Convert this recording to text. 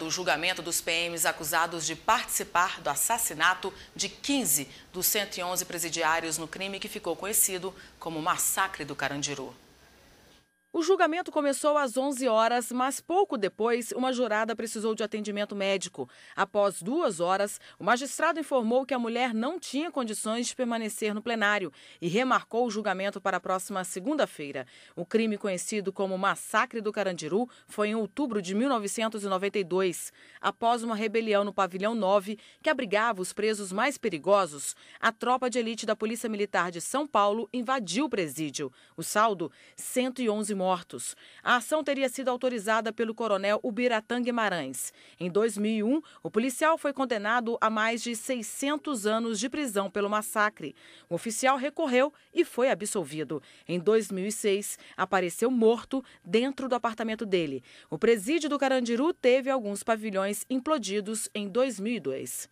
o julgamento dos PMs acusados de participar do assassinato de 15 dos 111 presidiários no crime que ficou conhecido como Massacre do Carandiru. O julgamento começou às 11 horas, mas pouco depois, uma jurada precisou de atendimento médico. Após duas horas, o magistrado informou que a mulher não tinha condições de permanecer no plenário e remarcou o julgamento para a próxima segunda-feira. O crime conhecido como Massacre do Carandiru foi em outubro de 1992, após uma rebelião no Pavilhão 9 que abrigava os presos mais perigosos. A tropa de elite da Polícia Militar de São Paulo invadiu o presídio. O saldo: 111 mortos. A ação teria sido autorizada pelo coronel Ubiratangue Guimarães. Em 2001, o policial foi condenado a mais de 600 anos de prisão pelo massacre. O oficial recorreu e foi absolvido. Em 2006, apareceu morto dentro do apartamento dele. O presídio do Carandiru teve alguns pavilhões implodidos em 2002.